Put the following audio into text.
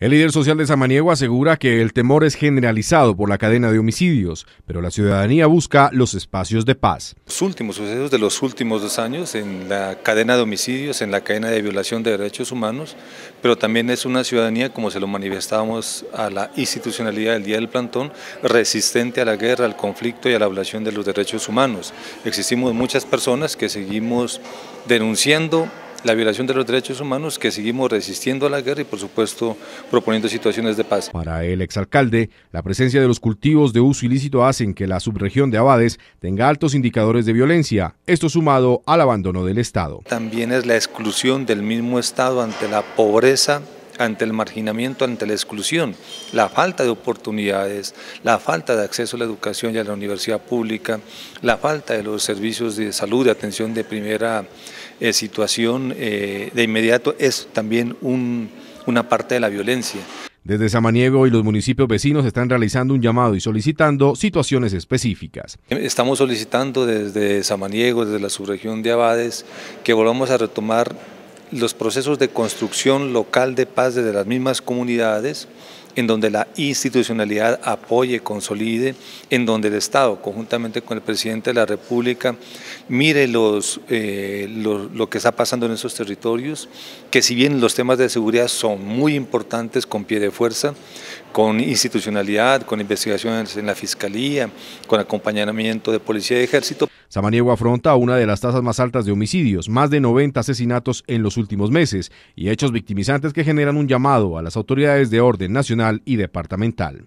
El líder social de Samaniego asegura que el temor es generalizado por la cadena de homicidios, pero la ciudadanía busca los espacios de paz. Los últimos sucesos de los últimos dos años en la cadena de homicidios, en la cadena de violación de derechos humanos, pero también es una ciudadanía, como se lo manifestábamos a la institucionalidad del Día del Plantón, resistente a la guerra, al conflicto y a la violación de los derechos humanos. Existimos muchas personas que seguimos denunciando la violación de los derechos humanos, que seguimos resistiendo a la guerra y por supuesto proponiendo situaciones de paz. Para el exalcalde, la presencia de los cultivos de uso ilícito hacen que la subregión de Abades tenga altos indicadores de violencia, esto sumado al abandono del Estado. También es la exclusión del mismo Estado ante la pobreza ante el marginamiento, ante la exclusión, la falta de oportunidades, la falta de acceso a la educación y a la universidad pública, la falta de los servicios de salud, de atención de primera eh, situación eh, de inmediato es también una parte de la violencia. Desde Samaniego y los municipios vecinos están realizando un llamado y solicitando situaciones específicas. Estamos solicitando desde Samaniego, desde la subregión de Abades, que volvamos a retomar los procesos de construcción local de paz desde las mismas comunidades, en donde la institucionalidad apoye, consolide, en donde el Estado, conjuntamente con el presidente de la República, mire los, eh, lo que está pasando en esos territorios, que si bien los temas de seguridad son muy importantes con pie de fuerza, con institucionalidad, con investigaciones en la Fiscalía, con acompañamiento de Policía y Ejército, Samaniego afronta una de las tasas más altas de homicidios, más de 90 asesinatos en los últimos meses y hechos victimizantes que generan un llamado a las autoridades de orden nacional y departamental.